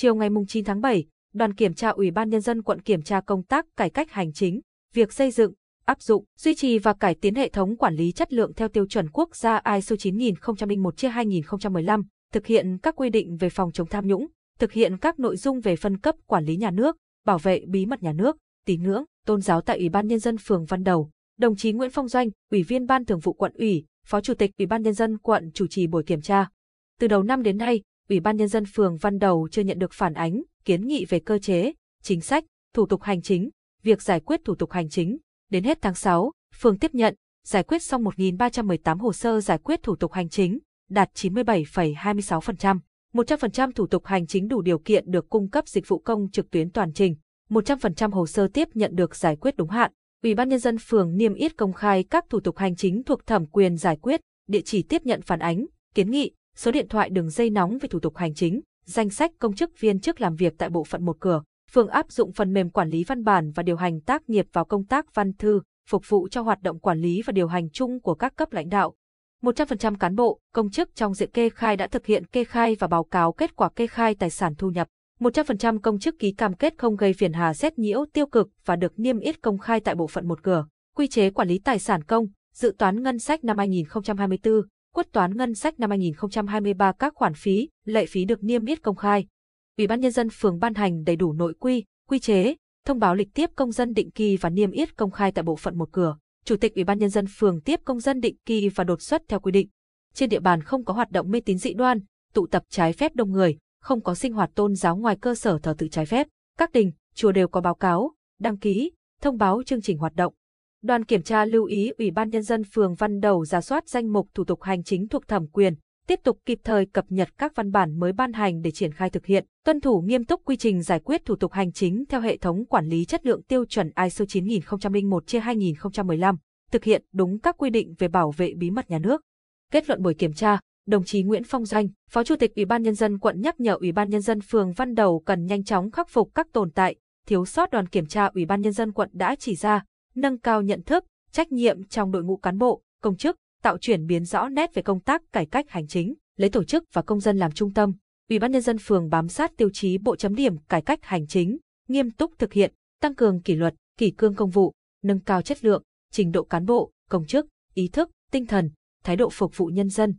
Chiều ngày 9 tháng 7, đoàn kiểm tra Ủy ban Nhân dân quận kiểm tra công tác cải cách hành chính, việc xây dựng, áp dụng, duy trì và cải tiến hệ thống quản lý chất lượng theo tiêu chuẩn quốc gia ISO 9001 2015, thực hiện các quy định về phòng chống tham nhũng, thực hiện các nội dung về phân cấp quản lý nhà nước, bảo vệ bí mật nhà nước, tín ngưỡng, tôn giáo tại Ủy ban Nhân dân phường Văn Đầu. Đồng chí Nguyễn Phong Doanh, Ủy viên Ban Thường vụ quận ủy, Phó Chủ tịch Ủy ban Nhân dân quận chủ trì buổi kiểm tra. Từ đầu năm đến nay, Ủy ban Nhân dân phường Văn Đầu chưa nhận được phản ánh, kiến nghị về cơ chế, chính sách, thủ tục hành chính, việc giải quyết thủ tục hành chính. Đến hết tháng 6, phường tiếp nhận, giải quyết xong 1.318 hồ sơ giải quyết thủ tục hành chính, đạt 97,26%. 100% thủ tục hành chính đủ điều kiện được cung cấp dịch vụ công trực tuyến toàn trình. 100% hồ sơ tiếp nhận được giải quyết đúng hạn. Ủy ban nhân dân phường niêm yết công khai các thủ tục hành chính thuộc thẩm quyền giải quyết, địa chỉ tiếp nhận phản ánh, kiến nghị, số điện thoại đường dây nóng về thủ tục hành chính, danh sách công chức viên chức làm việc tại bộ phận một cửa, phường áp dụng phần mềm quản lý văn bản và điều hành tác nghiệp vào công tác văn thư, phục vụ cho hoạt động quản lý và điều hành chung của các cấp lãnh đạo. 100% cán bộ, công chức trong diện kê khai đã thực hiện kê khai và báo cáo kết quả kê khai tài sản thu nhập. 100% công chức ký cam kết không gây phiền hà xét nhiễu tiêu cực và được niêm yết công khai tại bộ phận một cửa. Quy chế quản lý tài sản công, dự toán ngân sách năm 2024, quyết toán ngân sách năm 2023 các khoản phí, lệ phí được niêm yết công khai. Ủy ban nhân dân phường ban hành đầy đủ nội quy, quy chế, thông báo lịch tiếp công dân định kỳ và niêm yết công khai tại bộ phận một cửa. Chủ tịch Ủy ban nhân dân phường tiếp công dân định kỳ và đột xuất theo quy định. Trên địa bàn không có hoạt động mê tín dị đoan, tụ tập trái phép đông người, không có sinh hoạt tôn giáo ngoài cơ sở thờ tự trái phép. Các đình, chùa đều có báo cáo, đăng ký, thông báo chương trình hoạt động. Đoàn kiểm tra lưu ý Ủy ban Nhân dân phường Văn Đầu giả soát danh mục thủ tục hành chính thuộc thẩm quyền, tiếp tục kịp thời cập nhật các văn bản mới ban hành để triển khai thực hiện, tuân thủ nghiêm túc quy trình giải quyết thủ tục hành chính theo hệ thống quản lý chất lượng tiêu chuẩn ISO 9001 chia 2015, thực hiện đúng các quy định về bảo vệ bí mật nhà nước. Kết luận buổi kiểm tra, đồng chí Nguyễn Phong Danh, Phó Chủ tịch Ủy ban nhân dân quận nhắc nhở Ủy ban nhân dân phường Văn Đầu cần nhanh chóng khắc phục các tồn tại, thiếu sót đoàn kiểm tra Ủy ban nhân dân quận đã chỉ ra, nâng cao nhận thức, trách nhiệm trong đội ngũ cán bộ, công chức, tạo chuyển biến rõ nét về công tác cải cách hành chính, lấy tổ chức và công dân làm trung tâm. Ủy ban nhân dân phường bám sát tiêu chí bộ chấm điểm cải cách hành chính, nghiêm túc thực hiện, tăng cường kỷ luật, kỷ cương công vụ, nâng cao chất lượng, trình độ cán bộ, công chức, ý thức, tinh thần, thái độ phục vụ nhân dân,